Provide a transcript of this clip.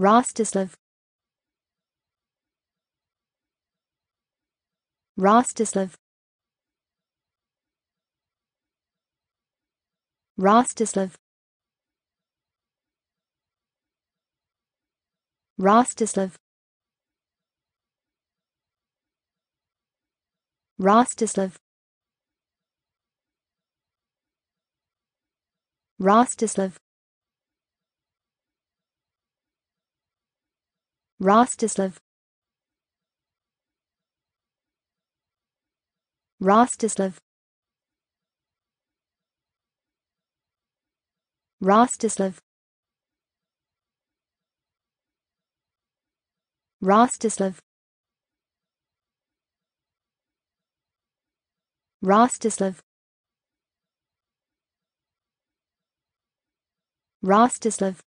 Rostislav Rostislav Rostislav Rostislav Rostislav Rostislav Rostislav Rostislav Rostislav Rostislav Rostislav Rostislav